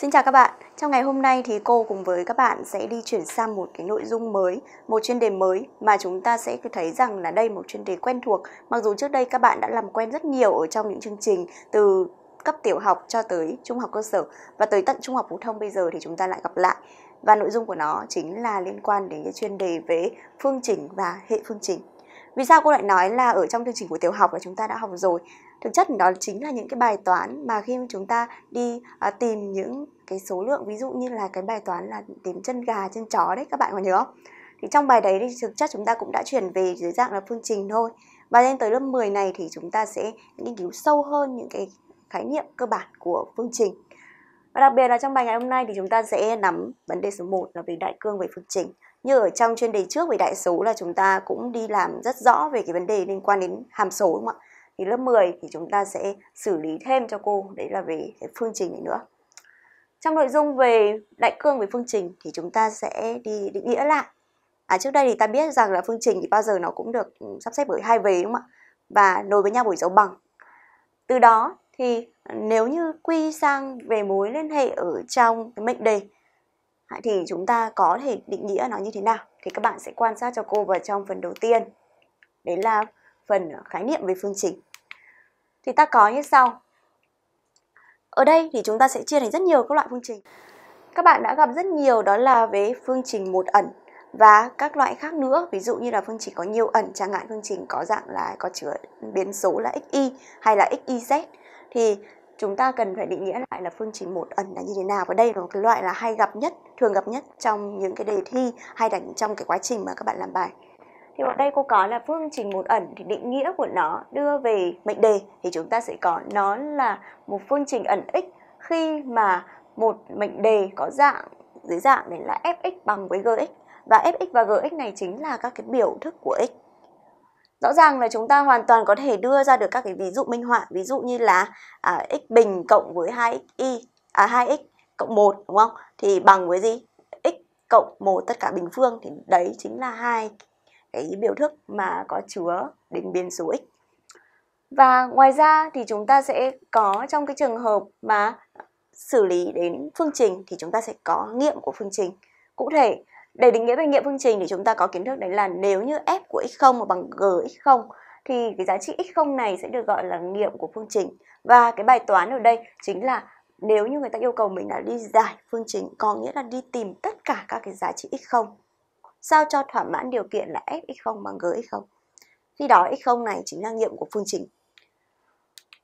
Xin chào các bạn, trong ngày hôm nay thì cô cùng với các bạn sẽ đi chuyển sang một cái nội dung mới, một chuyên đề mới mà chúng ta sẽ thấy rằng là đây một chuyên đề quen thuộc, mặc dù trước đây các bạn đã làm quen rất nhiều ở trong những chương trình từ cấp tiểu học cho tới trung học cơ sở và tới tận trung học phổ thông bây giờ thì chúng ta lại gặp lại và nội dung của nó chính là liên quan đến cái chuyên đề về phương trình và hệ phương trình vì sao cô lại nói là ở trong chương trình của tiểu học là chúng ta đã học rồi thực chất đó chính là những cái bài toán mà khi chúng ta đi à, tìm những cái số lượng ví dụ như là cái bài toán là tìm chân gà chân chó đấy các bạn còn nhớ không thì trong bài đấy thì thực chất chúng ta cũng đã chuyển về dưới dạng là phương trình thôi và lên tới lớp 10 này thì chúng ta sẽ nghiên cứu sâu hơn những cái khái niệm cơ bản của phương trình và đặc biệt là trong bài ngày hôm nay thì chúng ta sẽ nắm vấn đề số 1 là về đại cương về phương trình như ở trong chuyên đề trước về đại số là chúng ta cũng đi làm rất rõ về cái vấn đề liên quan đến hàm số đúng không ạ thì lớp 10 thì chúng ta sẽ xử lý thêm cho cô đấy là về cái phương trình này nữa trong nội dung về đại cương về phương trình thì chúng ta sẽ đi định nghĩa lại à, trước đây thì ta biết rằng là phương trình thì bao giờ nó cũng được ừ, sắp xếp bởi hai vế đúng không ạ và nối với nhau bởi dấu bằng từ đó thì nếu như quy sang về mối liên hệ ở trong cái mệnh đề à, thì chúng ta có thể định nghĩa nó như thế nào thì các bạn sẽ quan sát cho cô vào trong phần đầu tiên đấy là phần khái niệm về phương trình thì ta có như sau. Ở đây thì chúng ta sẽ chia thành rất nhiều các loại phương trình. Các bạn đã gặp rất nhiều đó là về phương trình một ẩn và các loại khác nữa, ví dụ như là phương trình có nhiều ẩn, chẳng hạn phương trình có dạng là có chứa biến số là xy hay là xyz thì chúng ta cần phải định nghĩa lại là phương trình một ẩn là như thế nào và đây là một cái loại là hay gặp nhất thường gặp nhất trong những cái đề thi hay là trong cái quá trình mà các bạn làm bài thì ở đây cô có là phương trình một ẩn thì định nghĩa của nó đưa về mệnh đề thì chúng ta sẽ có nó là một phương trình ẩn x khi mà một mệnh đề có dạng dưới dạng đấy là fx bằng với gx và fx và gx này chính là các cái biểu thức của x. Rõ ràng là chúng ta hoàn toàn có thể đưa ra được các cái ví dụ minh họa, ví dụ như là à, x bình cộng với 2xy à 2x cộng 1 đúng không? Thì bằng với gì? x cộng 1 tất cả bình phương thì đấy chính là hai cái biểu thức mà có chứa đến biến số x. Và ngoài ra thì chúng ta sẽ có trong cái trường hợp mà xử lý đến phương trình thì chúng ta sẽ có nghiệm của phương trình. Cụ thể, để định nghĩa về nghiệm phương trình thì chúng ta có kiến thức đấy là nếu như f của x0 bằng gx0 thì cái giá trị x0 này sẽ được gọi là nghiệm của phương trình. Và cái bài toán ở đây chính là nếu như người ta yêu cầu mình là đi giải phương trình có nghĩa là đi tìm tất cả các cái giá trị x0 sao cho thỏa mãn điều kiện là f x0 bằng g x0. Khi đó x0 này chính là nghiệm của phương trình.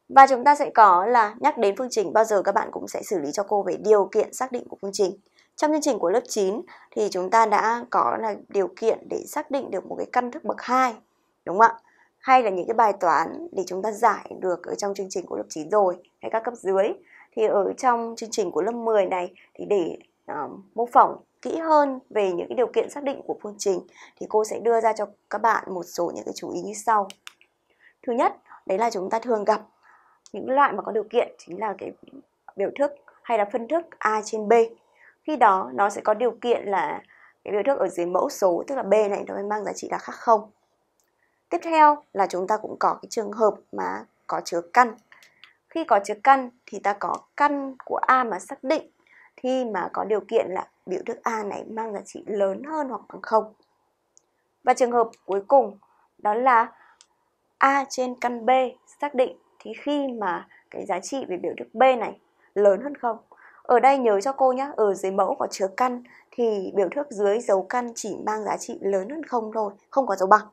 Và chúng ta sẽ có là nhắc đến phương trình bao giờ các bạn cũng sẽ xử lý cho cô về điều kiện xác định của phương trình. Trong chương trình của lớp 9 thì chúng ta đã có là điều kiện để xác định được một cái căn thức bậc 2, đúng không ạ? Hay là những cái bài toán để chúng ta giải được ở trong chương trình của lớp 9 rồi hay các cấp dưới. Thì ở trong chương trình của lớp 10 này thì để uh, mô phỏng kỹ hơn về những cái điều kiện xác định của phương trình thì cô sẽ đưa ra cho các bạn một số những cái chú ý như sau. Thứ nhất, đấy là chúng ta thường gặp những loại mà có điều kiện chính là cái biểu thức hay là phân thức A trên B. Khi đó nó sẽ có điều kiện là cái biểu thức ở dưới mẫu số tức là B này nó mang giá trị là khác không. Tiếp theo là chúng ta cũng có cái trường hợp mà có chứa căn. Khi có chứa căn thì ta có căn của A mà xác định khi mà có điều kiện là biểu thức A này mang giá trị lớn hơn hoặc bằng 0. Và trường hợp cuối cùng đó là A trên căn B xác định thì khi mà cái giá trị về biểu thức B này lớn hơn không Ở đây nhớ cho cô nhé, ở dưới mẫu có chứa căn thì biểu thức dưới dấu căn chỉ mang giá trị lớn hơn không thôi, không có dấu bằng.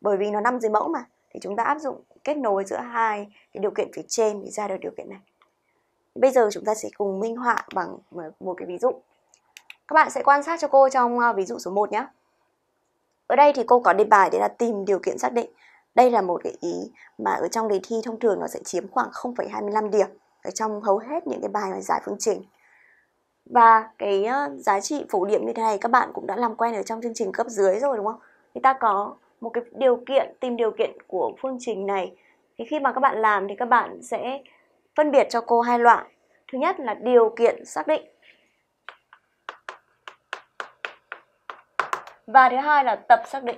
Bởi vì nó nằm dưới mẫu mà, thì chúng ta áp dụng kết nối giữa hai cái điều kiện phía trên để ra được điều kiện này. Bây giờ chúng ta sẽ cùng minh họa bằng một cái ví dụ. Các bạn sẽ quan sát cho cô trong à, ví dụ số 1 nhé. Ở đây thì cô có đề bài đấy là tìm điều kiện xác định. Đây là một cái ý mà ở trong đề thi thông thường nó sẽ chiếm khoảng 0,25 điểm ở trong hầu hết những cái bài mà giải phương trình. Và cái à, giá trị phổ điểm như thế này các bạn cũng đã làm quen ở trong chương trình cấp dưới rồi đúng không? Thì ta có một cái điều kiện tìm điều kiện của phương trình này thì khi mà các bạn làm thì các bạn sẽ phân biệt cho cô hai loại. Thứ nhất là điều kiện xác định và thứ hai là tập xác định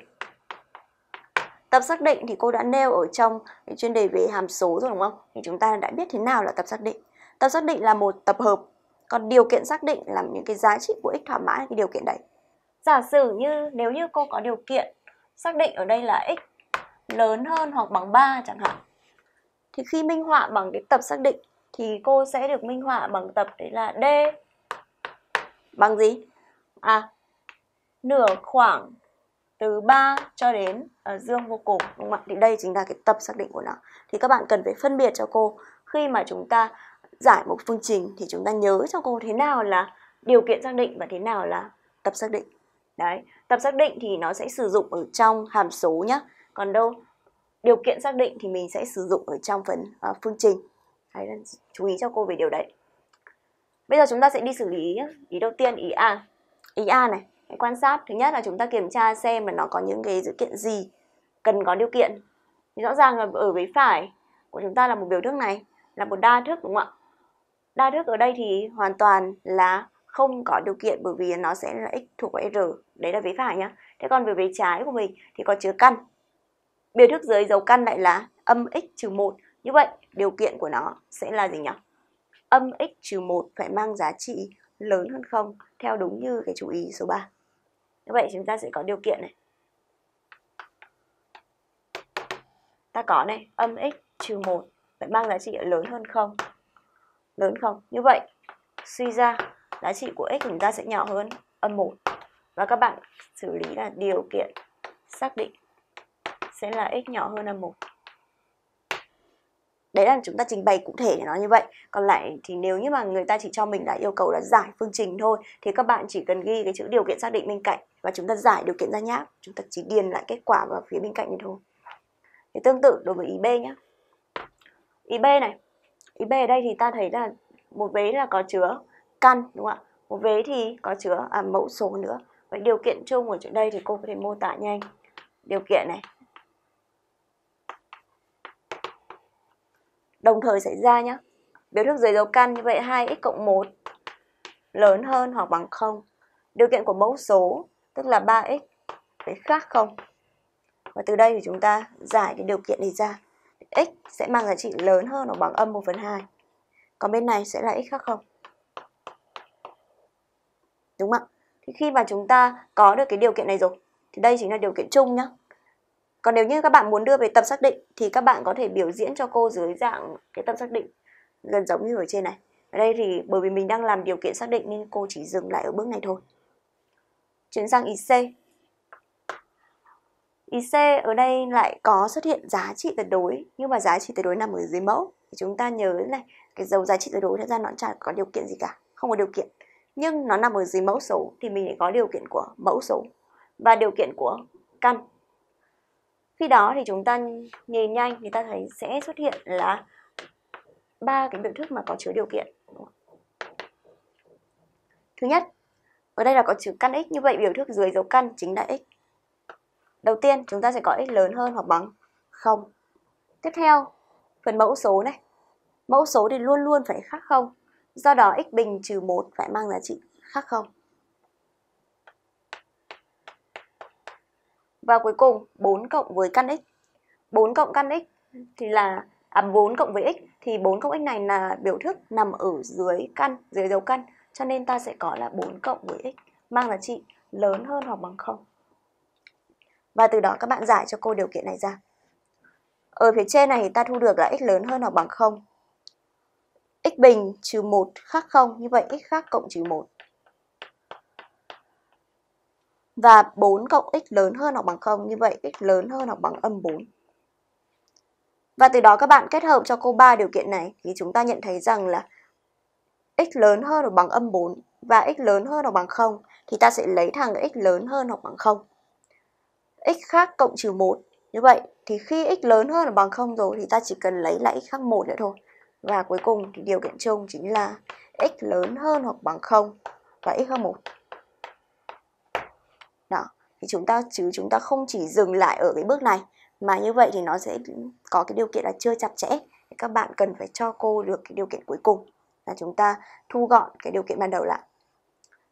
tập xác định thì cô đã nêu ở trong chuyên đề về hàm số rồi đúng không thì chúng ta đã biết thế nào là tập xác định tập xác định là một tập hợp còn điều kiện xác định là những cái giá trị của x thỏa mãn cái điều kiện đấy giả sử như nếu như cô có điều kiện xác định ở đây là x lớn hơn hoặc bằng 3 chẳng hạn thì khi minh họa bằng cái tập xác định thì cô sẽ được minh họa bằng tập đấy là d bằng gì à nửa khoảng từ 3 cho đến uh, dương vô cùng đúng không ạ? Thì đây chính là cái tập xác định của nó. Thì các bạn cần phải phân biệt cho cô khi mà chúng ta giải một phương trình thì chúng ta nhớ cho cô thế nào là điều kiện xác định và thế nào là tập xác định. Đấy, tập xác định thì nó sẽ sử dụng ở trong hàm số nhé. Còn đâu điều kiện xác định thì mình sẽ sử dụng ở trong phần uh, phương trình. hãy chú ý cho cô về điều đấy. Bây giờ chúng ta sẽ đi xử lý ý đầu tiên ý A. Ý A này quan sát thứ nhất là chúng ta kiểm tra xem là nó có những cái dữ kiện gì cần có điều kiện thì rõ ràng là ở bên phải của chúng ta là một biểu thức này là một đa thức đúng không ạ đa thức ở đây thì hoàn toàn là không có điều kiện bởi vì nó sẽ là x thuộc r đấy là vế phải nhá thế còn về vế trái của mình thì có chứa căn biểu thức dưới dấu căn lại là âm x trừ một như vậy điều kiện của nó sẽ là gì nhỉ âm x trừ một phải mang giá trị lớn hơn không theo đúng như cái chú ý số 3. Như vậy chúng ta sẽ có điều kiện này. Ta có này, âm x trừ 1 phải mang giá trị lớn hơn không? Lớn không? Như vậy suy ra giá trị của x chúng ta sẽ nhỏ hơn âm 1. Và các bạn xử lý là điều kiện xác định sẽ là x nhỏ hơn âm 1 đấy là chúng ta trình bày cụ thể để nói như vậy còn lại thì nếu như mà người ta chỉ cho mình là yêu cầu là giải phương trình thôi thì các bạn chỉ cần ghi cái chữ điều kiện xác định bên cạnh và chúng ta giải điều kiện ra nháp chúng ta chỉ điền lại kết quả vào phía bên cạnh này thôi thì tương tự đối với ý b nhá ý b này ý b ở đây thì ta thấy là một vế là có chứa căn đúng không ạ một vế thì có chứa à, mẫu số nữa vậy điều kiện chung của chỗ đây thì cô có thể mô tả nhanh điều kiện này đồng thời xảy ra nhé biểu thức dưới dấu căn như vậy 2x cộng 1 lớn hơn hoặc bằng 0 điều kiện của mẫu số tức là 3x phải khác không và từ đây thì chúng ta giải cái điều kiện này ra x sẽ mang giá trị lớn hơn hoặc bằng âm 1 phần 2 còn bên này sẽ là x khác không đúng không ạ thì khi mà chúng ta có được cái điều kiện này rồi thì đây chính là điều kiện chung nhé còn nếu như các bạn muốn đưa về tập xác định thì các bạn có thể biểu diễn cho cô dưới dạng cái tập xác định gần giống như ở trên này ở đây thì bởi vì mình đang làm điều kiện xác định nên cô chỉ dừng lại ở bước này thôi chuyển sang IC IC ở đây lại có xuất hiện giá trị tuyệt đối nhưng mà giá trị tuyệt đối nằm ở dưới mẫu thì chúng ta nhớ này cái dấu giá trị tuyệt đối thật ra nó chả có điều kiện gì cả không có điều kiện nhưng nó nằm ở dưới mẫu số thì mình lại có điều kiện của mẫu số và điều kiện của căn khi đó thì chúng ta nhìn nhanh thì ta thấy sẽ xuất hiện là ba cái biểu thức mà có chứa điều kiện thứ nhất ở đây là có chữ căn x như vậy biểu thức dưới dấu căn chính là x đầu tiên chúng ta sẽ có x lớn hơn hoặc bằng không tiếp theo phần mẫu số này mẫu số thì luôn luôn phải khác không do đó x bình trừ một phải mang giá trị khác không Và cuối cùng 4 cộng với căn x. 4 cộng căn x thì là à, 4 cộng với x thì 4 cộng x này là biểu thức nằm ở dưới căn, dưới dấu căn. Cho nên ta sẽ có là 4 cộng với x mang giá trị lớn hơn hoặc bằng 0. Và từ đó các bạn giải cho cô điều kiện này ra. Ở phía trên này ta thu được là x lớn hơn hoặc bằng 0. x bình trừ 1 khác 0, như vậy x khác cộng trừ 1. Và 4 cộng x lớn hơn hoặc bằng 0, như vậy x lớn hơn hoặc bằng âm 4. Và từ đó các bạn kết hợp cho câu ba điều kiện này thì chúng ta nhận thấy rằng là x lớn hơn hoặc bằng âm 4 và x lớn hơn hoặc bằng 0 thì ta sẽ lấy thằng x lớn hơn hoặc bằng 0. x khác cộng trừ 1. Như vậy thì khi x lớn hơn hoặc bằng 0 rồi thì ta chỉ cần lấy lại x khác 1 nữa thôi. Và cuối cùng thì điều kiện chung chính là x lớn hơn hoặc bằng 0 và x hơn 1. Đó, thì chúng ta chứ chúng ta không chỉ dừng lại ở cái bước này mà như vậy thì nó sẽ có cái điều kiện là chưa chặt chẽ thì các bạn cần phải cho cô được cái điều kiện cuối cùng là chúng ta thu gọn cái điều kiện ban đầu lại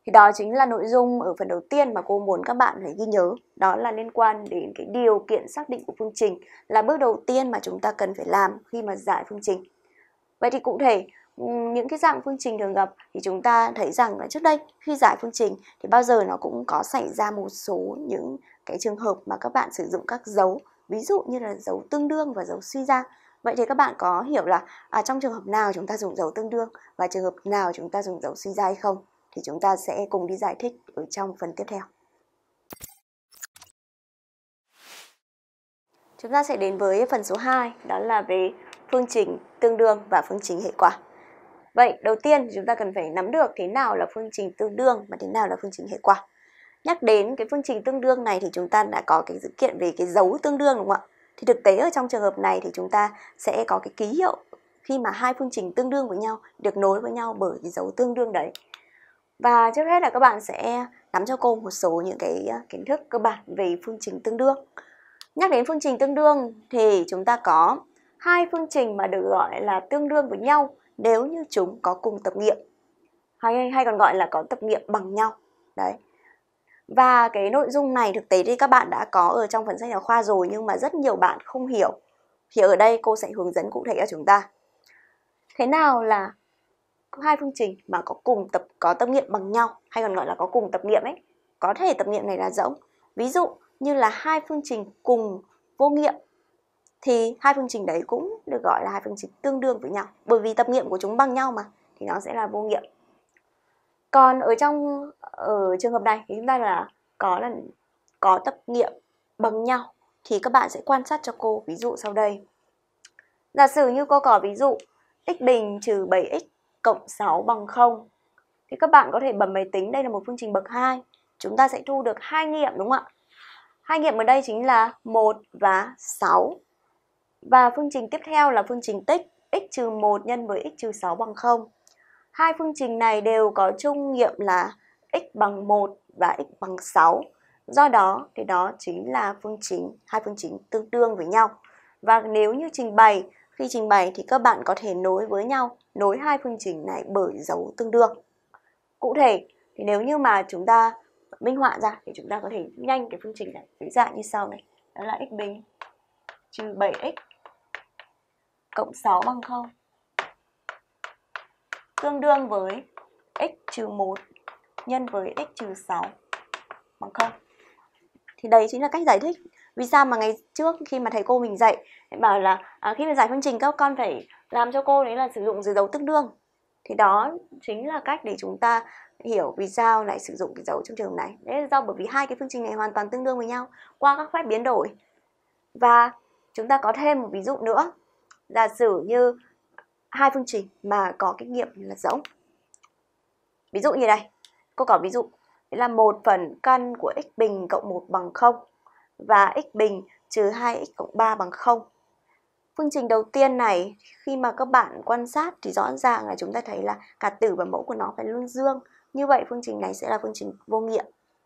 thì đó chính là nội dung ở phần đầu tiên mà cô muốn các bạn phải ghi nhớ đó là liên quan đến cái điều kiện xác định của phương trình là bước đầu tiên mà chúng ta cần phải làm khi mà giải phương trình vậy thì cụ thể những cái dạng phương trình thường gặp thì chúng ta thấy rằng là trước đây khi giải phương trình thì bao giờ nó cũng có xảy ra một số những cái trường hợp mà các bạn sử dụng các dấu ví dụ như là dấu tương đương và dấu suy ra vậy thì các bạn có hiểu là à, trong trường hợp nào chúng ta dùng dấu tương đương và trường hợp nào chúng ta dùng dấu suy ra hay không thì chúng ta sẽ cùng đi giải thích ở trong phần tiếp theo chúng ta sẽ đến với phần số 2 đó là về phương trình tương đương và phương trình hệ quả Vậy đầu tiên chúng ta cần phải nắm được thế nào là phương trình tương đương và thế nào là phương trình hệ quả. Nhắc đến cái phương trình tương đương này thì chúng ta đã có cái dữ kiện về cái dấu tương đương đúng không ạ? Thì thực tế ở trong trường hợp này thì chúng ta sẽ có cái ký hiệu khi mà hai phương trình tương đương với nhau được nối với nhau bởi cái dấu tương đương đấy. Và trước hết là các bạn sẽ nắm cho cô một số những cái ờ, kiến thức cơ bản về phương trình tương đương. Nhắc đến phương trình tương đương thì chúng ta có hai phương trình mà được gọi là tương đương với nhau nếu như chúng có cùng tập nghiệm hay hay còn gọi là có tập nghiệm bằng nhau đấy và cái nội dung này thực tế thì các bạn đã có ở trong phần sách giáo khoa rồi nhưng mà rất nhiều bạn không hiểu thì ở đây cô sẽ hướng dẫn cụ thể cho chúng ta thế nào là hai phương trình mà có cùng tập có tập nghiệm bằng nhau hay còn gọi là có cùng tập nghiệm ấy có thể tập nghiệm này là rỗng ví dụ như là hai phương trình cùng vô nghiệm thì hai phương trình đấy cũng được gọi là hai phương trình tương đương với nhau bởi vì tập nghiệm của chúng bằng nhau mà thì nó sẽ là vô nghiệm còn ở trong ở trường hợp này thì chúng ta là có là có tập nghiệm bằng nhau thì các bạn sẽ quan sát cho cô ví dụ sau đây giả sử như cô có ví dụ x bình trừ 7x cộng 6 bằng 0 thì các bạn có thể bấm máy tính đây là một phương trình bậc 2 chúng ta sẽ thu được hai nghiệm đúng không ạ hai nghiệm ở đây chính là 1 và 6 và phương trình tiếp theo là phương trình tích x trừ 1 nhân với x trừ 6 bằng 0. Hai phương trình này đều có chung nghiệm là x bằng 1 và x bằng 6. Do đó thì đó chính là phương trình hai phương trình tương đương với nhau. Và nếu như trình bày, khi trình bày thì các bạn có thể nối với nhau, nối hai phương trình này bởi dấu tương đương. Cụ thể thì nếu như mà chúng ta minh họa ra thì chúng ta có thể nhanh cái phương trình này dưới dạng như sau này. Đó là x bình trừ 7x cộng 6 bằng 0 tương đương với x trừ 1 nhân với x trừ 6 bằng 0. Thì đấy chính là cách giải thích vì sao mà ngày trước khi mà thầy cô mình dạy bảo là à, khi mà giải phương trình các con phải làm cho cô đấy là sử dụng dấu tương đương thì đó chính là cách để chúng ta hiểu vì sao lại sử dụng cái dấu trong trường này đấy là do bởi vì hai cái phương trình này hoàn toàn tương đương với nhau qua các phép biến đổi và chúng ta có thêm một ví dụ nữa giả sử như hai phương trình mà có cái nghiệm là rỗng ví dụ như đây cô có ví dụ đấy là một phần căn của x bình cộng 1 bằng 0 và x bình trừ 2x cộng 3 bằng 0 phương trình đầu tiên này khi mà các bạn quan sát thì rõ ràng là chúng ta thấy là cả tử và mẫu của nó phải luôn dương như vậy phương trình này sẽ là phương trình vô nghiệm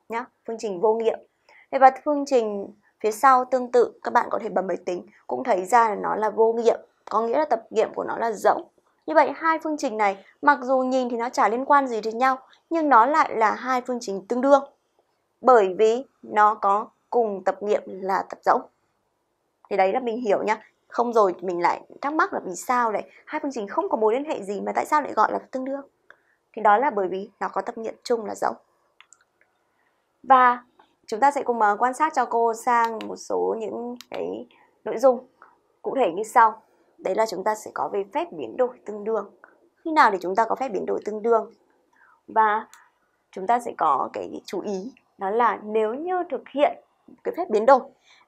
nhá phương trình vô nghiệm Thế và phương trình phía sau tương tự các bạn có thể bấm máy tính cũng thấy ra là nó là vô nghiệm có nghĩa là tập nghiệm của nó là rỗng. Như vậy hai phương trình này mặc dù nhìn thì nó chả liên quan gì đến nhau nhưng nó lại là hai phương trình tương đương bởi vì nó có cùng tập nghiệm là tập rỗng. Thì đấy là mình hiểu nhá. Không rồi mình lại thắc mắc là vì sao lại hai phương trình không có mối liên hệ gì mà tại sao lại gọi là tương đương. Thì đó là bởi vì nó có tập nghiệm chung là rỗng. Và chúng ta sẽ cùng ờ, quan sát cho cô sang một số những cái nội dung cụ thể như sau đấy là chúng ta sẽ có về phép biến đổi tương đương khi nào để chúng ta có phép biến đổi tương đương và chúng ta sẽ có cái chú ý đó là nếu như thực hiện cái phép biến đổi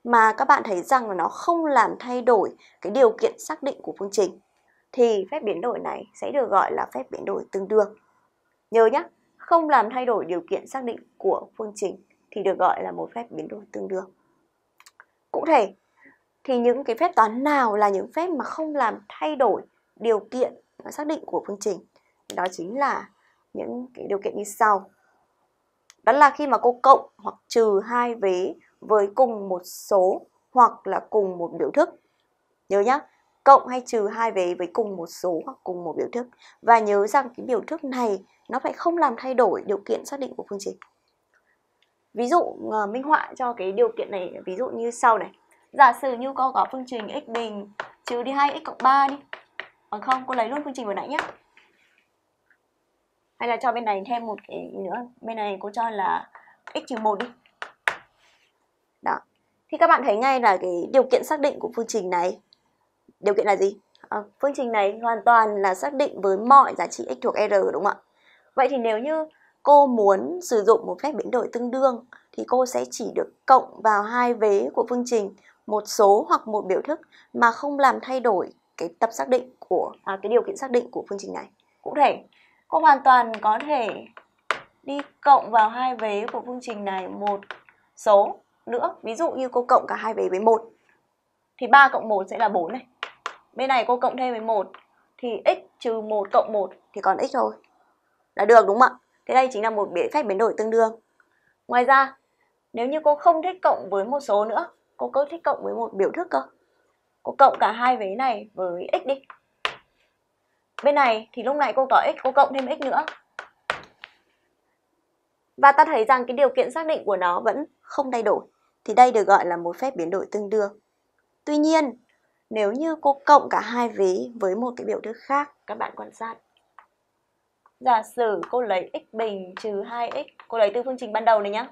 mà các bạn thấy rằng là nó không làm thay đổi cái điều kiện xác định của phương trình thì phép biến đổi này sẽ được gọi là phép biến đổi tương đương. Nhớ nhé, không làm thay đổi điều kiện xác định của phương trình thì được gọi là một phép biến đổi tương đương. Cụ thể, thì những cái phép toán nào là những phép mà không làm thay đổi điều kiện xác định của phương trình đó chính là những cái điều kiện như sau đó là khi mà cô cộng hoặc trừ hai vế với cùng một số hoặc là cùng một biểu thức nhớ nhá cộng hay trừ hai vế với cùng một số hoặc cùng một biểu thức và nhớ rằng cái biểu thức này nó phải không làm thay đổi điều kiện xác định của phương trình ví dụ ờ, minh họa cho cái điều kiện này ví dụ như sau này Giả sử như cô có phương trình x bình trừ đi 2x cộng 3 đi. Bằng không, cô lấy luôn phương trình vừa nãy nhé. Hay là cho bên này thêm một cái nữa. Bên này cô cho là x trừ 1 đi. Đó. Thì các bạn thấy ngay là cái điều kiện xác định của phương trình này. Điều kiện là gì? À, phương trình này hoàn toàn là xác định với mọi giá trị x thuộc r đúng không ạ? Vậy thì nếu như cô muốn sử dụng một phép biến đổi tương đương thì cô sẽ chỉ được cộng vào hai vế của phương trình một số hoặc một biểu thức mà không làm thay đổi cái tập xác định của à, cái điều kiện xác định của phương trình này cụ thể cô hoàn toàn có thể đi cộng vào hai vế của phương trình này một số nữa ví dụ như cô cộng cả hai vế với một thì 3 cộng 1 sẽ là 4 này bên này cô cộng thêm với 1 thì x trừ 1 cộng 1 thì còn x thôi là được đúng không ạ thế đây chính là một biện phép biến đổi tương đương ngoài ra nếu như cô không thích cộng với một số nữa cô cứ thích cộng với một biểu thức cơ cô cộng cả hai vế này với x đi bên này thì lúc này cô có x cô cộng thêm x nữa và ta thấy rằng cái điều kiện xác định của nó vẫn không thay đổi thì đây được gọi là một phép biến đổi tương đương tuy nhiên nếu như cô cộng cả hai vế với một cái biểu thức khác các bạn quan sát giả sử cô lấy x bình trừ 2x cô lấy từ phương trình ban đầu này nhá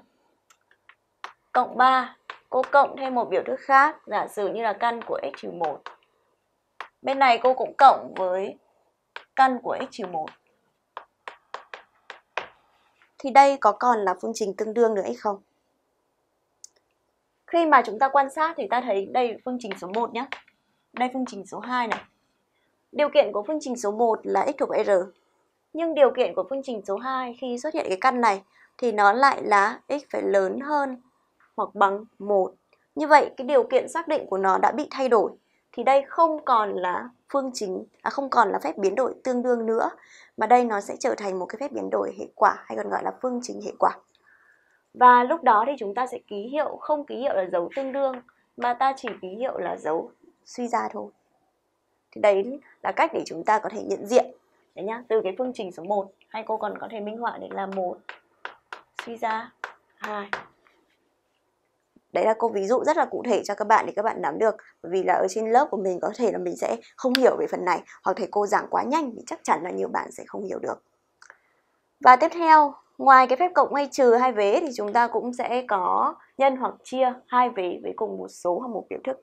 cộng 3 cô cộng thêm một biểu thức khác, giả sử như là căn của x trừ 1. Bên này cô cũng cộng với căn của x trừ 1. Thì đây có còn là phương trình tương đương nữa x không? Khi mà chúng ta quan sát thì ta thấy đây phương trình số 1 nhé. Đây phương trình số 2 này. Điều kiện của phương trình số 1 là x thuộc R. Nhưng điều kiện của phương trình số 2 khi xuất hiện cái căn này thì nó lại là x phải lớn hơn hoặc bằng 1. Như vậy cái điều kiện xác định của nó đã bị thay đổi thì đây không còn là phương chính à không còn là phép biến đổi tương đương nữa mà đây nó sẽ trở thành một cái phép biến đổi hệ quả hay còn gọi là phương trình hệ quả. Và lúc đó thì chúng ta sẽ ký hiệu không ký hiệu là dấu tương đương mà ta chỉ ký hiệu là dấu suy ra thôi. Thì đấy là cách để chúng ta có thể nhận diện. Đấy nhá, từ cái phương trình số 1 hay cô còn có thể minh họa để là một suy ra 2 đấy là cô ví dụ rất là cụ thể cho các bạn để các bạn nắm được vì là ở trên lớp của mình có thể là mình sẽ không hiểu về phần này hoặc thầy cô giảng quá nhanh thì chắc chắn là nhiều bạn sẽ không hiểu được và tiếp theo ngoài cái phép cộng hay trừ hai vế thì chúng ta cũng sẽ có nhân hoặc chia hai vế với cùng một số hoặc một biểu thức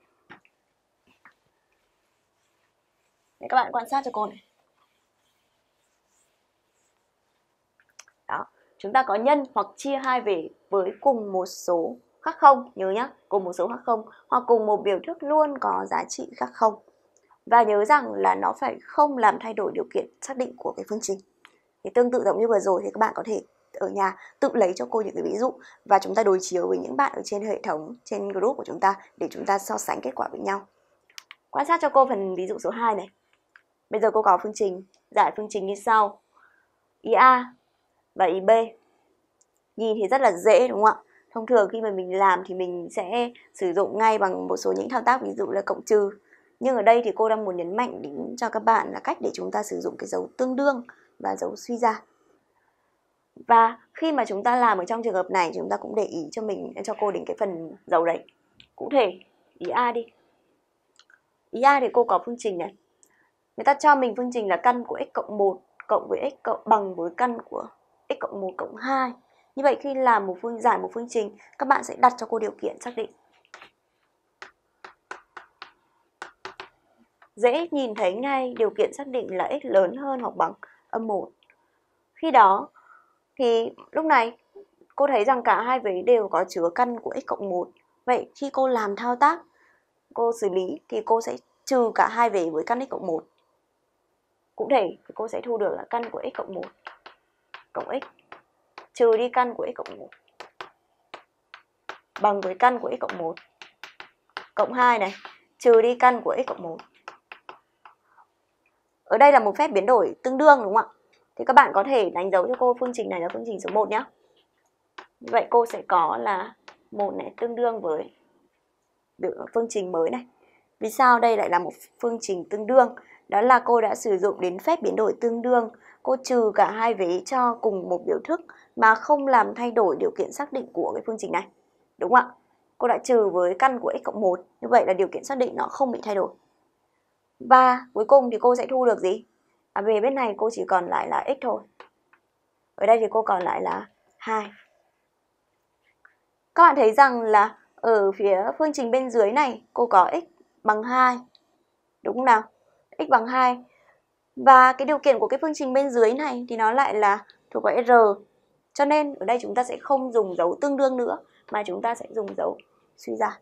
để các bạn quan sát cho cô này đó chúng ta có nhân hoặc chia hai vế với cùng một số khác không nhớ nhá cùng một số khác không hoặc cùng một biểu thức luôn có giá trị khác không và nhớ rằng là nó phải không làm thay đổi điều kiện xác định của cái phương trình thì tương tự giống như vừa rồi thì các bạn có thể ở nhà tự lấy cho cô những cái ví dụ và chúng ta đối chiếu với những bạn ở trên hệ thống trên group của chúng ta để chúng ta so sánh kết quả với nhau quan sát cho cô phần ví dụ số 2 này bây giờ cô có phương trình giải phương trình như sau ý A và ý B nhìn thì rất là dễ đúng không ạ thông thường khi mà mình làm thì mình sẽ sử dụng ngay bằng một số những thao tác ví dụ là cộng trừ nhưng ở đây thì cô đang muốn nhấn mạnh đến cho các bạn là cách để chúng ta sử dụng cái dấu tương đương và dấu suy ra và khi mà chúng ta làm ở trong trường hợp này chúng ta cũng để ý cho mình cho cô đến cái phần dấu đấy cụ thể ý a đi ý a thì cô có phương trình này người ta cho mình phương trình là căn của x cộng 1 cộng với x cộng bằng với căn của x cộng 1 cộng 2 như vậy khi làm một phương giải một phương trình, các bạn sẽ đặt cho cô điều kiện xác định. Dễ nhìn thấy ngay điều kiện xác định là x lớn hơn hoặc bằng âm 1. Khi đó thì lúc này cô thấy rằng cả hai vế đều có chứa căn của x cộng 1. Vậy khi cô làm thao tác, cô xử lý thì cô sẽ trừ cả hai vế với căn x cộng 1. cũng thể cô sẽ thu được là căn của x cộng 1 cộng x trừ đi căn của x cộng 1 bằng với căn của x cộng 1 cộng 2 này trừ đi căn của x cộng 1 ở đây là một phép biến đổi tương đương đúng không ạ thì các bạn có thể đánh dấu cho cô phương trình này là phương trình số 1 nhé vậy cô sẽ có là một này tương đương với phương trình mới này vì sao đây lại là một phương trình tương đương đó là cô đã sử dụng đến phép biến đổi tương đương cô trừ cả hai vế cho cùng một biểu thức mà không làm thay đổi điều kiện xác định của cái phương trình này. Đúng không ạ? Cô đã trừ với căn của x cộng 1, như vậy là điều kiện xác định nó không bị thay đổi. Và cuối cùng thì cô sẽ thu được gì? À, về bên này cô chỉ còn lại là x thôi. Ở đây thì cô còn lại là 2. Các bạn thấy rằng là ở phía phương trình bên dưới này cô có x bằng 2. Đúng không nào? x bằng 2. Và cái điều kiện của cái phương trình bên dưới này thì nó lại là thuộc về R cho nên ở đây chúng ta sẽ không dùng dấu tương đương nữa mà chúng ta sẽ dùng dấu suy ra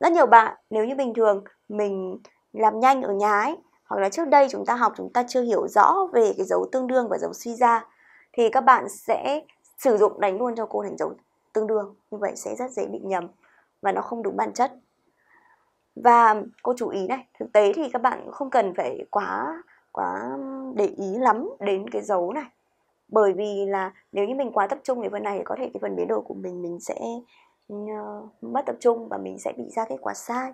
Rất nhiều bạn nếu như bình thường mình làm nhanh ở nhà ấy hoặc là trước đây chúng ta học chúng ta chưa hiểu rõ về cái dấu tương đương và dấu suy ra thì các bạn sẽ sử dụng đánh luôn cho cô thành dấu tương đương như vậy sẽ rất dễ bị nhầm và nó không đúng bản chất và cô chú ý này thực tế thì các bạn không cần phải quá quá để ý lắm đến cái dấu này bởi vì là nếu như mình quá tập trung về phần này thì có thể cái phần biến đổi của mình mình sẽ uh, mất tập trung và mình sẽ bị ra kết quả sai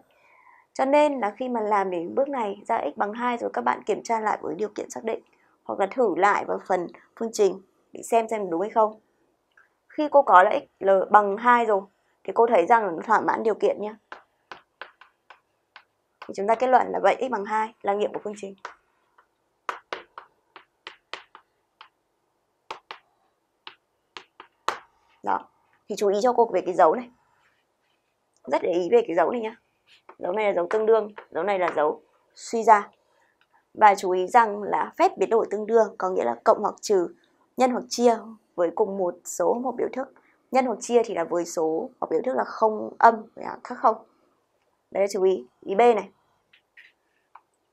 cho nên là khi mà làm đến bước này ra x bằng 2 rồi các bạn kiểm tra lại với điều kiện xác định hoặc là thử lại vào phần phương trình để xem xem đúng hay không khi cô có là x l bằng 2 rồi thì cô thấy rằng là nó thỏa mãn điều kiện nhé thì chúng ta kết luận là vậy x bằng 2 là nghiệm của phương trình thì chú ý cho cô về cái dấu này rất để ý về cái dấu này nhá dấu này là dấu tương đương dấu này là dấu suy ra và chú ý rằng là phép biến đổi tương đương có nghĩa là cộng hoặc trừ nhân hoặc chia với cùng một số một biểu thức nhân hoặc chia thì là với số hoặc biểu thức là không âm khác không đấy là chú ý ý b này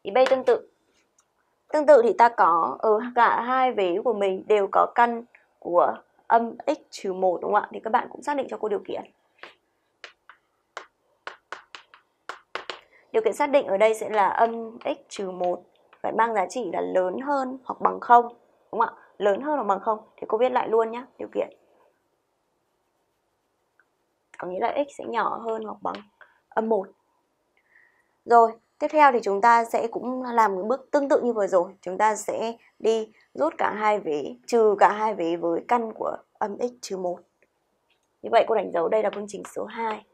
ý b tương tự tương tự thì ta có ở ừ, cả hai vế của mình đều có căn của âm x trừ 1 đúng không ạ? Thì các bạn cũng xác định cho cô điều kiện. Điều kiện xác định ở đây sẽ là âm x trừ 1 phải mang giá trị là lớn hơn hoặc bằng 0 đúng không ạ? Lớn hơn hoặc bằng 0 thì cô viết lại luôn nhé, điều kiện. Có nghĩa là x sẽ nhỏ hơn hoặc bằng âm 1. Rồi, tiếp theo thì chúng ta sẽ cũng làm một bước tương tự như vừa rồi chúng ta sẽ đi rút cả hai vế trừ cả hai vế với căn của âm x trừ một như vậy cô đánh dấu đây là phương trình số 2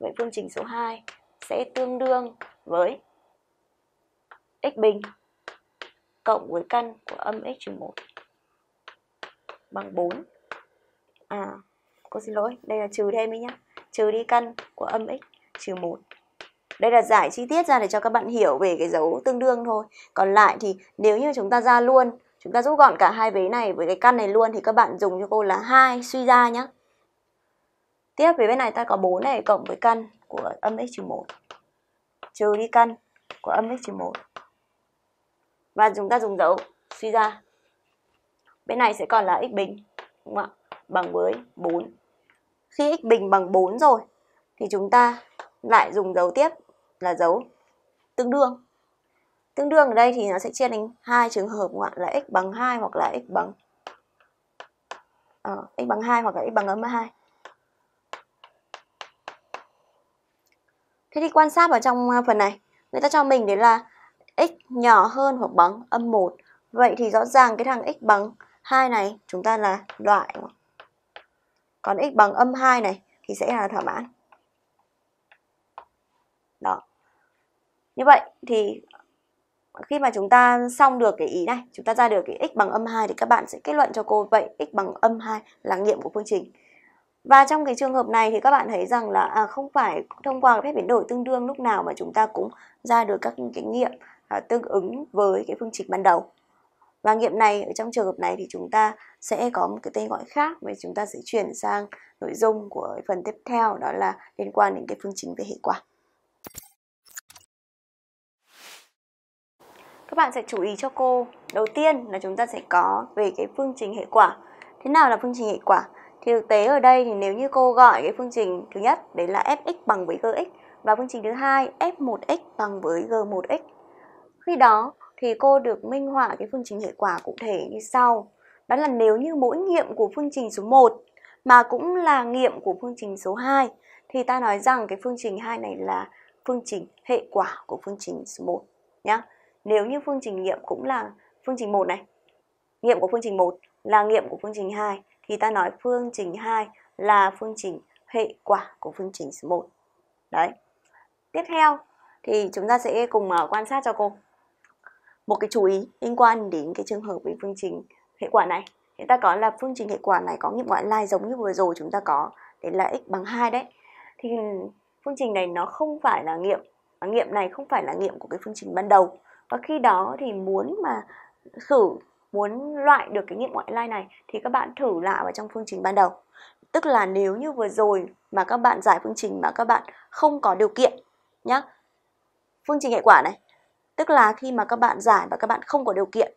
vậy phương trình số 2 sẽ tương đương với x bình cộng với căn của âm x trừ 1 bằng 4. À, cô xin lỗi, đây là trừ thêm đi nhá. Trừ đi căn của âm x trừ 1 đây là giải chi tiết ra để cho các bạn hiểu về cái dấu tương đương thôi còn lại thì nếu như chúng ta ra luôn chúng ta rút gọn cả hai vế này với cái căn này luôn thì các bạn dùng cho cô là hai suy ra nhé tiếp về bên này ta có 4 này cộng với căn của âm x-1 trừ đi căn của âm x-1 và chúng ta dùng dấu suy ra bên này sẽ còn là x bình đúng không ạ bằng với 4 khi x bình bằng 4 rồi thì chúng ta lại dùng dấu tiếp là dấu tương đương. Tương đương ở đây thì nó sẽ chia thành hai trường hợp ngoạn là x bằng 2 hoặc là x bằng à, x bằng 2 hoặc là x bằng âm 2. Thế thì quan sát vào trong ờ, phần này, người ta cho mình đấy là x nhỏ hơn hoặc bằng âm 1. Vậy thì rõ ràng cái thằng x bằng 2 này chúng ta là loại. Còn x bằng âm 2 này thì sẽ là thỏa mãn. Đó. Như vậy thì khi mà chúng ta xong được cái ý này, chúng ta ra được cái x bằng âm 2 thì các bạn sẽ kết luận cho cô vậy x bằng âm 2 là nghiệm của phương trình. Và trong cái trường hợp này thì các bạn thấy rằng là à, không phải thông qua phép biến đổi tương đương lúc nào mà chúng ta cũng ra được các cái nghiệm à, tương ứng với cái phương trình ban đầu. Và nghiệm này ở trong trường hợp này thì chúng ta sẽ có một cái tên gọi khác và chúng ta sẽ chuyển sang nội dung của phần tiếp theo đó là liên quan đến cái phương trình về hệ quả. các bạn sẽ chú ý cho cô đầu tiên là chúng ta sẽ có về cái phương trình hệ quả thế nào là phương trình hệ quả thì thực tế ở đây thì nếu như cô gọi cái phương trình thứ nhất đấy là fx bằng với gx và phương trình thứ hai f1x bằng với g1x khi đó thì cô được minh họa cái phương trình hệ quả cụ thể như sau đó là nếu như mỗi nghiệm của phương trình số 1 mà cũng là nghiệm của phương trình số 2 thì ta nói rằng cái phương trình hai này là phương trình hệ quả của phương trình số 1 nhá nếu như phương trình nghiệm cũng là phương trình 1 này, nghiệm của phương trình 1 là nghiệm của phương trình 2 thì ta nói phương trình 2 là phương trình hệ quả của phương trình số 1. Đấy. Tiếp theo thì chúng ta sẽ cùng quan sát cho cô một cái chú ý liên quan đến cái trường hợp với phương trình hệ quả này. Chúng ta có là phương trình hệ quả này có nghiệm ngoại lai giống như vừa rồi chúng ta có đấy là x bằng 2 đấy. Thì phương trình này nó không phải là nghiệm nghiệm này không phải là nghiệm của cái phương trình ban đầu và khi đó thì muốn mà khử muốn loại được cái nghiệm ngoại lai này thì các bạn thử lại vào trong phương trình ban đầu tức là nếu như vừa rồi mà các bạn giải phương trình mà các bạn không có điều kiện nhá phương trình hệ quả này tức là khi mà các bạn giải và các bạn không có điều kiện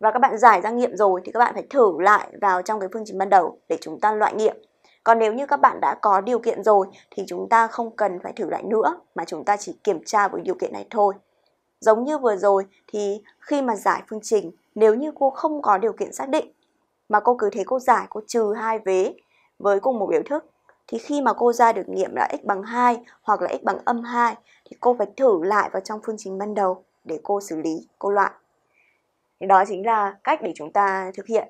và các bạn giải ra nghiệm rồi thì các bạn phải thử lại vào trong cái phương trình ban đầu để chúng ta loại nghiệm còn nếu như các bạn đã có điều kiện rồi thì chúng ta không cần phải thử lại nữa mà chúng ta chỉ kiểm tra với điều kiện này thôi Giống như vừa rồi thì khi mà giải phương trình, nếu như cô không có điều kiện xác định mà cô cứ thế cô giải cô trừ hai vế với cùng một biểu thức thì khi mà cô ra được nghiệm là x bằng 2 hoặc là x bằng âm 2 thì cô phải thử lại vào trong phương trình ban đầu để cô xử lý, cô loại. Thì đó chính là cách để chúng ta thực hiện.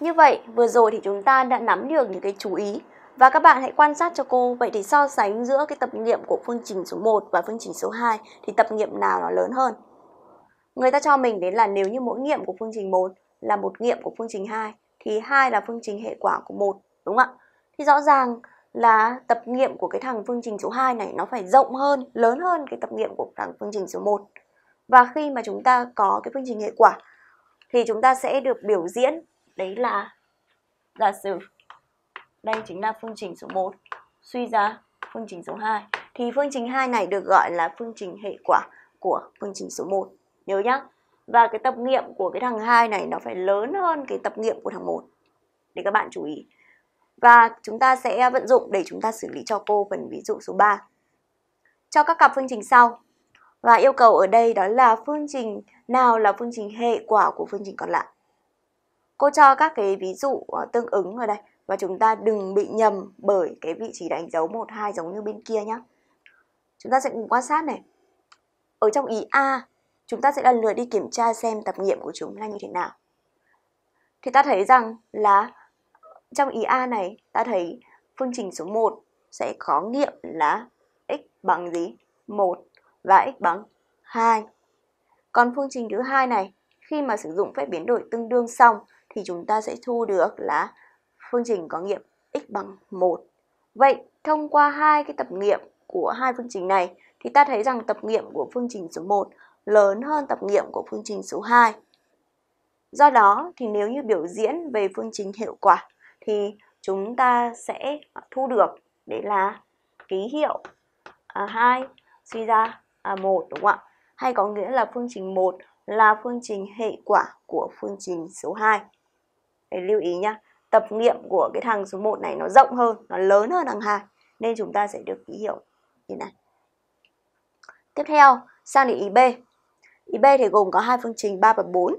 Như vậy, vừa rồi thì chúng ta đã nắm được những cái chú ý và các bạn hãy quan sát cho cô vậy thì so sánh giữa cái tập nghiệm của phương trình số 1 và phương trình số 2 thì tập nghiệm nào nó lớn hơn? Người ta cho mình đến là nếu như mỗi nghiệm của phương trình 1 là một nghiệm của phương trình 2 thì 2 là phương trình hệ quả của 1, đúng không ạ? Thì rõ ràng là tập nghiệm của cái thằng phương trình số 2 này nó phải rộng hơn, lớn hơn cái tập nghiệm của thằng phương trình số 1. Và khi mà chúng ta có cái phương trình hệ quả thì chúng ta sẽ được biểu diễn đấy là giả sử đây chính là phương trình số 1. Suy ra phương trình số 2. Thì phương trình 2 này được gọi là phương trình hệ quả của phương trình số 1. Nhớ nhá. Và cái tập nghiệm của cái thằng 2 này nó phải lớn hơn cái tập nghiệm của thằng 1. Để các bạn chú ý. Và chúng ta sẽ vận dụng để chúng ta xử lý cho cô phần ví dụ số 3. Cho các cặp phương trình sau. Và yêu cầu ở đây đó là phương trình nào là phương trình hệ quả của phương trình còn lại. Cô cho các cái ví dụ ờ, tương ứng ở đây và chúng ta đừng bị nhầm bởi cái vị trí đánh dấu 1, 2 giống như bên kia nhé. Chúng ta sẽ cùng quan sát này. Ở trong ý A, chúng ta sẽ lần lượt đi kiểm tra xem tập nghiệm của chúng là như thế nào. Thì ta thấy rằng là trong ý A này, ta thấy phương trình số 1 sẽ có nghiệm là x bằng gì? 1 và x bằng 2. Còn phương trình thứ hai này, khi mà sử dụng phép biến đổi tương đương xong thì chúng ta sẽ thu được là phương trình có nghiệm x bằng 1. Vậy thông qua hai cái tập nghiệm của hai phương trình này thì ta thấy rằng tập nghiệm của phương trình số 1 lớn hơn tập nghiệm của phương trình số 2. Do đó thì nếu như biểu diễn về phương trình hiệu quả thì chúng ta sẽ thu được để là ký hiệu à, 2 suy ra à, 1 đúng không ạ? Hay có nghĩa là phương trình 1 là phương trình hệ quả của phương trình số 2. Để lưu ý nhé tập nghiệm của cái thằng số 1 này nó rộng hơn, nó lớn hơn thằng 2 nên chúng ta sẽ được ký hiệu như này. Tiếp theo, sang đến ý B. Ý B thì gồm có hai phương trình 3 và 4.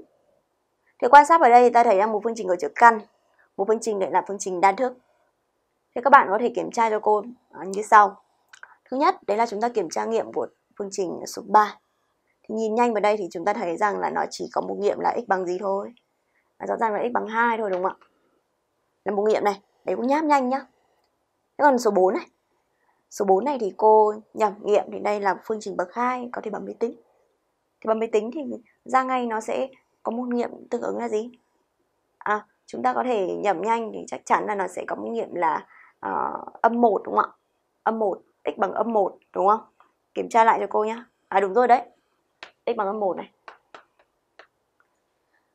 Thì quan sát ở đây thì ta thấy là một phương trình ở chữ căn, một phương trình lại là phương trình đa thức. thì các bạn có thể kiểm tra cho cô à, như sau. Thứ nhất, đấy là chúng ta kiểm tra nghiệm của phương trình số 3. Thì nhìn nhanh vào đây thì chúng ta thấy rằng là nó chỉ có một nghiệm là x bằng gì thôi. Rõ ràng là x bằng 2 thôi đúng không ạ? làm bổ nghiệm này đấy cũng nháp nhanh nhá thế còn số 4 này số 4 này thì cô nhẩm nghiệm thì đây là phương trình bậc 2 có thể bấm máy tính thì bấm máy tính thì ra ngay nó sẽ có một nghiệm tương ứng là gì à chúng ta có thể nhẩm nhanh thì chắc chắn là nó sẽ có một nghiệm là uh, âm 1 đúng không ạ âm 1 x bằng âm 1 đúng không kiểm tra lại cho cô nhá à đúng rồi đấy x bằng âm 1 này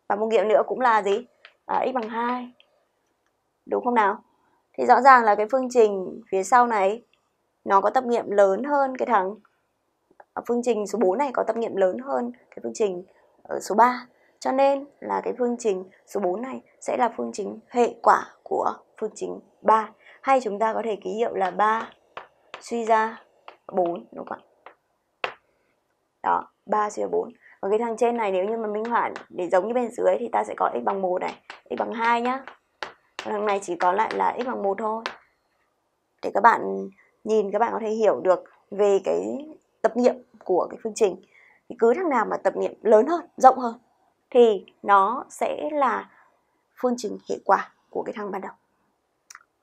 và một nghiệm nữa cũng là gì à, x bằng 2 đúng không nào? Thì rõ ràng là cái phương trình phía sau này nó có tập nghiệm lớn hơn cái thằng à, phương trình số 4 này có tập nghiệm lớn hơn cái phương trình ở ờ, số 3. Cho nên là cái phương trình số 4 này sẽ là phương trình hệ quả của phương trình 3 hay chúng ta có thể ký hiệu là 3 suy ra 4 đúng không ạ? Đó, 3 suy ra 4. Và cái thằng trên này nếu như mà minh họa để giống như bên dưới thì ta sẽ có x bằng 1 này, x bằng 2 nhá. Đằng này chỉ có lại là x bằng 1 thôi. Để các bạn nhìn các bạn có thể hiểu được về cái tập nghiệm của cái phương trình. Thì cứ thằng nào mà tập nghiệm lớn hơn, rộng hơn thì nó sẽ là phương trình hệ quả của cái thằng ban đầu.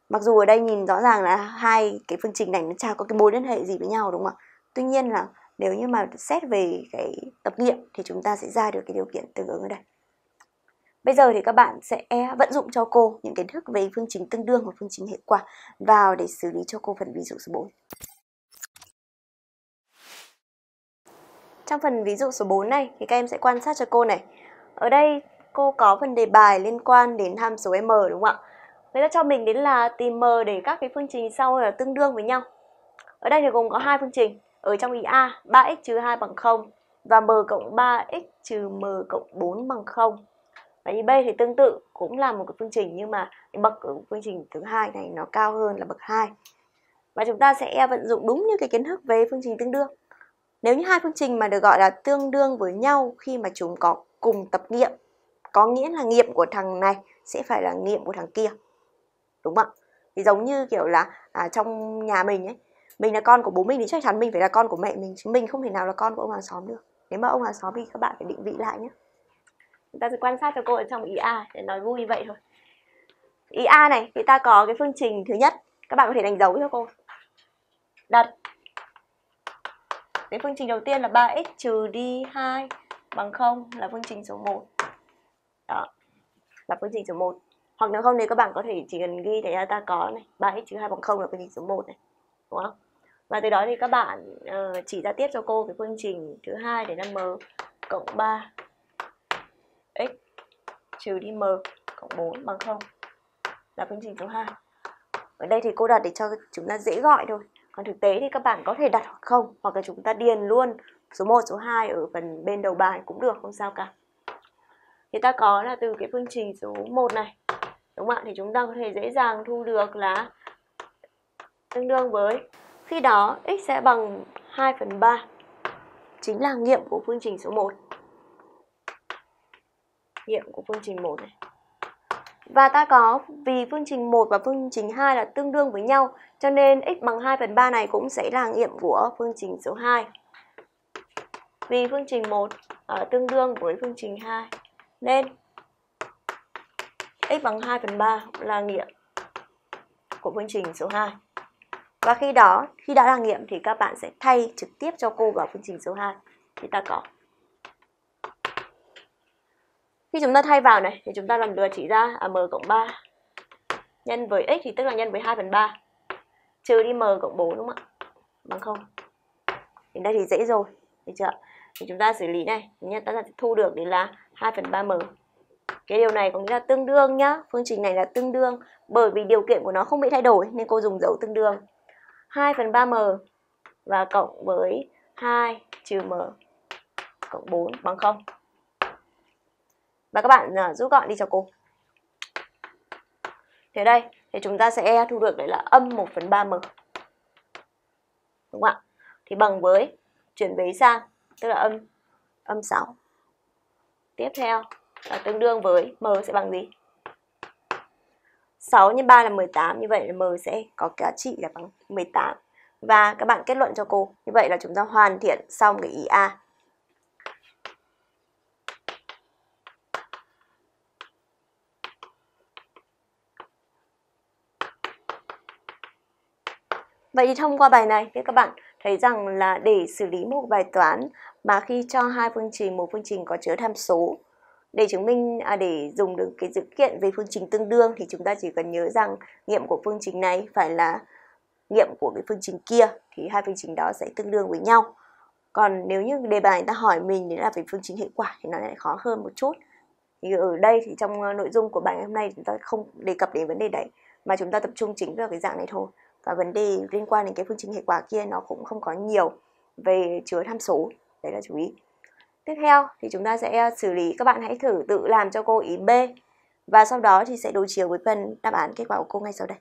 Mặc dù ở đây nhìn rõ ràng là hai cái phương trình này nó chả có cái mối liên hệ gì với nhau đúng không ạ? Tuy nhiên là nếu như mà xét về cái tập nghiệm thì chúng ta sẽ ra được cái điều kiện tương ứng ở đây. Bây giờ thì các bạn sẽ vận dụng cho cô những kiến thức về phương trình tương đương và phương trình hệ quả vào để xử lý cho cô phần ví dụ số 4. Trong phần ví dụ số 4 này thì các em sẽ quan sát cho cô này. Ở đây cô có phần đề bài liên quan đến hàm số m đúng không ạ? Người ta cho mình đến là tìm m để các cái phương trình sau là tương đương với nhau. Ở đây thì gồm có hai phương trình. Ở trong ý A, 3x 2 bằng 0 và m cộng 3x trừ m cộng 4 bằng 0 và IB thì tương tự cũng là một cái phương trình nhưng mà bậc ở phương trình thứ hai này nó cao hơn là bậc 2 và chúng ta sẽ à, vận dụng đúng như cái kiến thức về phương trình tương đương nếu như hai phương trình mà được gọi là tương đương với nhau khi mà chúng có cùng tập nghiệm có nghĩa là nghiệm của thằng này sẽ phải là nghiệm của thằng kia đúng không ạ thì giống như kiểu là à, trong nhà mình ấy mình là con của bố mình thì chắc chắn mình phải là con của mẹ mình chứ mình không thể nào là con của ông hàng xóm được nếu mà ông hàng xóm thì các bạn phải định vị lại nhé chúng ta sẽ quan sát cho cô ở trong IA để nói vui vậy thôi IA này thì ta có cái phương trình thứ nhất các bạn có thể đánh dấu cho cô đặt cái phương trình đầu tiên là 3x trừ đi 2 bằng 0 là phương trình số 1 đó là phương trình số 1 hoặc nếu không thì các bạn có thể chỉ cần ghi để là ta có này 3x trừ 2 bằng 0 là phương trình số 1 này đúng không và từ đó thì các bạn uh, chỉ ra tiếp cho cô cái phương trình thứ hai để năm m cộng 3 trừ đi m cộng 4 bằng 0 là phương trình số 2. Ở đây thì cô đặt để cho chúng ta dễ gọi thôi. Còn thực tế thì các bạn có thể đặt hoặc không hoặc là chúng ta điền luôn số 1, số 2 ở phần bên đầu bài cũng được không sao cả. Thì ta có là từ cái phương trình số 1 này đúng không ạ? Thì chúng ta có thể dễ dàng thu được là tương đương với khi đó x sẽ bằng 2 phần 3 chính là nghiệm của phương trình số 1 nghiệm của phương trình 1 này. Và ta có vì phương trình 1 và phương trình 2 là tương đương với nhau cho nên x bằng 2 phần 3 này cũng sẽ là nghiệm của phương trình số 2. Vì phương trình 1 uh, ờ, tương đương với phương trình 2 nên x bằng 2 phần 3 là nghiệm của phương trình số 2. Và khi đó, khi đã là nghiệm thì các bạn sẽ thay trực tiếp cho cô vào phương trình số 2. Thì ta có khi chúng ta thay vào này thì chúng ta lần lượt chỉ ra à, m cộng 3 nhân với x thì tức là nhân với 2 phần 3 trừ đi m cộng 4 đúng không ạ? Bằng 0. thì đây thì dễ rồi, được chưa Thì chúng ta xử lý này, nhân ta thu được thì là 2 phần 3 m. Cái điều này có nghĩa là tương đương nhá, phương trình này là tương đương bởi vì điều kiện của nó không bị thay đổi nên cô dùng dấu tương đương. 2 phần 3 m và cộng với 2 trừ m cộng 4 bằng 0 và các bạn uh, rút gọn đi cho cô thế đây thì chúng ta sẽ thu được đấy là âm 1 phần 3 m đúng không ạ thì bằng với chuyển vế sang tức là âm âm 6 tiếp theo là tương đương với m sẽ bằng gì 6 x 3 là 18 như vậy là m sẽ có giá trị là bằng 18 và các bạn kết luận cho cô như vậy là chúng ta hoàn thiện xong cái ý A Vậy thì thông qua bài này thì các bạn thấy rằng là để xử lý một bài toán mà khi cho hai phương trình một phương trình có chứa tham số để chứng minh à, để dùng được cái dữ kiện về phương trình tương đương thì chúng ta chỉ cần nhớ rằng nghiệm của phương trình này phải là nghiệm của cái phương trình kia thì hai phương trình đó sẽ tương đương với nhau. Còn nếu như đề bài ta hỏi mình đến là về phương trình hệ quả thì nó lại khó hơn một chút. Thì ở đây thì trong ờ, nội dung của bài hôm nay chúng ta không đề cập đến vấn đề đấy mà chúng ta tập trung chính vào cái dạng này thôi và vấn đề liên quan đến cái phương trình hệ quả kia nó cũng không có nhiều về chứa tham số đấy là chú ý tiếp theo thì chúng ta sẽ ờ, xử lý các bạn hãy thử tự làm cho cô ý B và sau đó thì sẽ đối chiếu với phần đáp án kết quả của cô ngay sau đây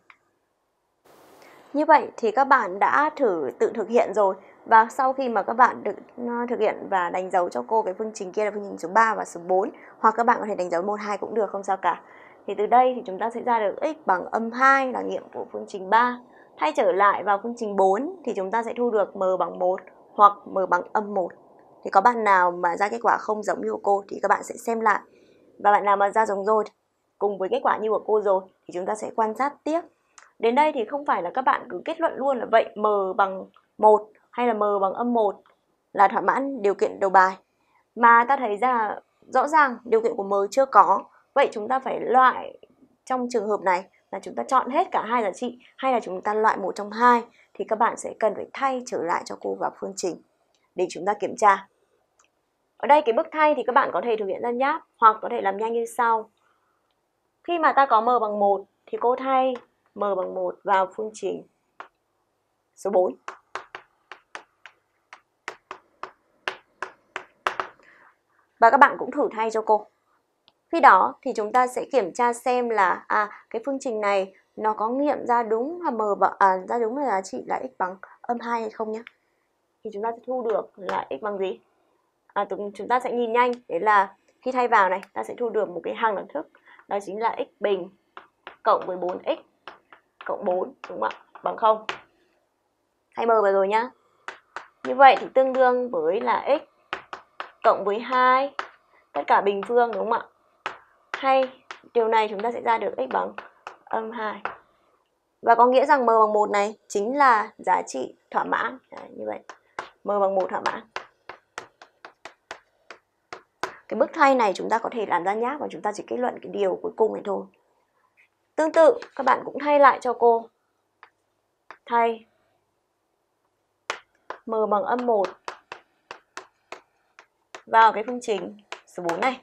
như vậy thì các bạn đã thử tự thực hiện rồi và sau khi mà các bạn được ờ, thực hiện và đánh dấu cho cô cái phương trình kia là phương trình số 3 và số 4 hoặc các bạn có thể đánh dấu 1, hai cũng được không sao cả. Thì từ đây thì chúng ta sẽ ra được x bằng âm 2 là nghiệm của phương trình 3 Thay trở lại vào phương trình 4 thì chúng ta sẽ thu được m bằng 1 hoặc m bằng âm 1. Thì có bạn nào mà ra kết quả không giống như của cô thì các bạn sẽ xem lại. Và bạn nào mà ra giống rồi cùng với kết quả như của cô rồi thì chúng ta sẽ quan sát tiếp. Đến đây thì không phải là các bạn cứ kết luận luôn là vậy m bằng 1 hay là m bằng âm 1 là thỏa mãn điều kiện đầu bài. Mà ta thấy ra rõ ràng điều kiện của m chưa có. Vậy chúng ta phải loại trong trường hợp này là chúng ta chọn hết cả hai giá trị hay là chúng ta loại một trong hai thì các bạn sẽ cần phải thay trở lại cho cô vào phương trình để chúng ta kiểm tra. Ở đây cái bước thay thì các bạn có thể thực hiện đơn nháp hoặc có thể làm nhanh như sau. Khi mà ta có m bằng 1 thì cô thay m bằng 1 vào phương trình số 4. Và các bạn cũng thử thay cho cô. Khi đó thì chúng ta sẽ kiểm tra xem là à cái phương trình này nó có nghiệm ra đúng là m bằng à, ra đúng là giá trị là x bằng âm 2 hay không nhé. Thì chúng ta sẽ thu được là x bằng gì? À, chúng ta sẽ nhìn nhanh đấy là khi thay vào này ta sẽ thu được một cái hàng đẳng thức đó chính là x bình cộng với 14x cộng 4 đúng không ạ? Bằng 0. Thay m vào rồi nhá. Như vậy thì tương đương với là x cộng với 2 tất cả bình phương đúng không ạ? hay điều này chúng ta sẽ ra được x bằng âm 2. Và có nghĩa rằng m bằng 1 này chính là giá trị thỏa mãn. Đấy, như vậy, m bằng 1 thỏa mãn. Cái bước thay này chúng ta có thể làm ra nháp và chúng ta chỉ kết luận cái điều cuối cùng này thôi. Tương tự, các bạn cũng thay lại cho cô. Thay m bằng âm 1 vào cái phương trình số 4 này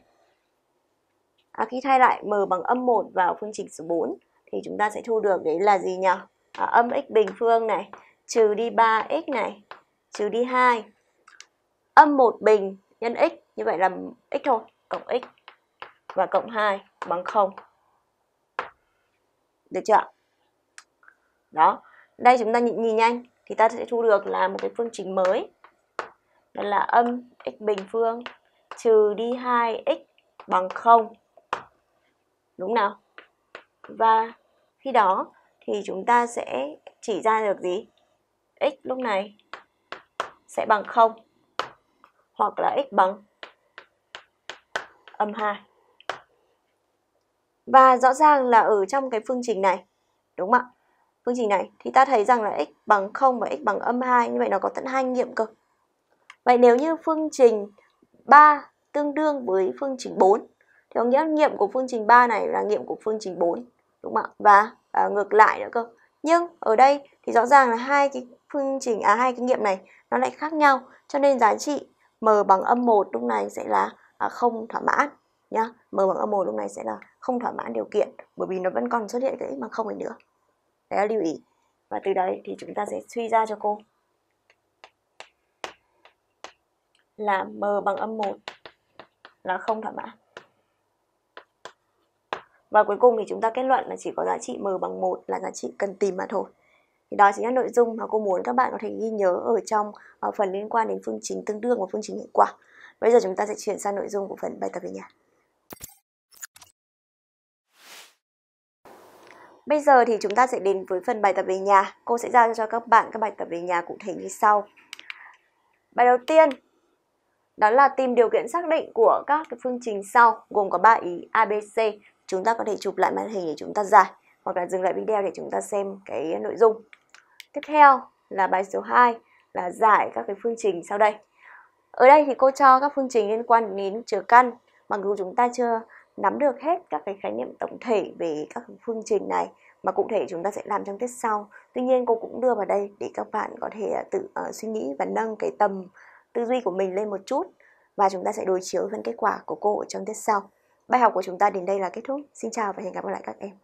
à, khi thay lại m bằng âm 1 vào phương trình số 4 thì chúng ta sẽ thu được đấy là gì nhỉ? À, âm x bình phương này trừ đi 3x này trừ đi 2 âm 1 bình nhân x như vậy là x thôi cộng x và cộng 2 bằng 0 được chưa đó đây chúng ta nhìn, nhìn nhanh thì ta sẽ thu được là một cái phương trình mới đó là âm x bình phương trừ đi 2x bằng 0 đúng nào? Và khi đó thì chúng ta sẽ chỉ ra được gì? x lúc này sẽ bằng 0 hoặc là x bằng âm 2. Và rõ ràng là ở trong cái phương trình này, đúng không ạ? Phương trình này thì ta thấy rằng là x bằng 0 và x bằng âm 2, như vậy nó có tận hai nghiệm cơ Vậy nếu như phương trình 3 tương đương với phương trình 4 thì có nghĩa nghiệm của phương trình 3 này là nghiệm của phương trình 4 đúng không ạ và à, ngược lại nữa cơ nhưng ở đây thì rõ ràng là hai cái phương trình à hai cái nghiệm này nó lại khác nhau cho nên giá trị m bằng âm 1 lúc này sẽ là à, không thỏa mãn nhá m bằng âm 1 lúc này sẽ là không thỏa mãn điều kiện bởi vì nó vẫn còn xuất hiện cái x bằng không này nữa đấy là lưu ý và từ đấy thì chúng ta sẽ suy ra cho cô là m bằng âm 1 là không thỏa mãn và cuối cùng thì chúng ta kết luận là chỉ có giá trị m bằng 1 là giá trị cần tìm mà thôi. Thì đó chính là nội dung mà cô muốn các bạn có thể ghi nhớ ở trong ờ, phần liên quan đến phương trình tương đương và phương trình hiệu quả. Bây giờ chúng ta sẽ chuyển sang nội dung của phần bài tập về nhà. Bây giờ thì chúng ta sẽ đến với phần bài tập về nhà. Cô sẽ giao cho các bạn các bài tập về nhà cụ thể như sau. Bài đầu tiên đó là tìm điều kiện xác định của các phương trình sau gồm có 3 ý ABC chúng ta có thể chụp lại màn hình để chúng ta giải hoặc là dừng lại video để chúng ta xem cái nội dung. Tiếp theo là bài số 2 là giải các cái phương trình sau đây. Ở đây thì cô cho các phương trình liên quan đến trừ căn, mặc dù chúng ta chưa nắm được hết các cái khái niệm tổng thể về các phương trình này mà cụ thể chúng ta sẽ làm trong tiết sau. Tuy nhiên cô cũng đưa vào đây để các bạn có thể à, tự uh, suy nghĩ và nâng cái tầm tư duy của mình lên một chút và chúng ta sẽ đối chiếu phân kết quả của cô ở trong tiết sau. Bài học của chúng ta đến đây là kết thúc. Xin chào và hẹn gặp lại các em.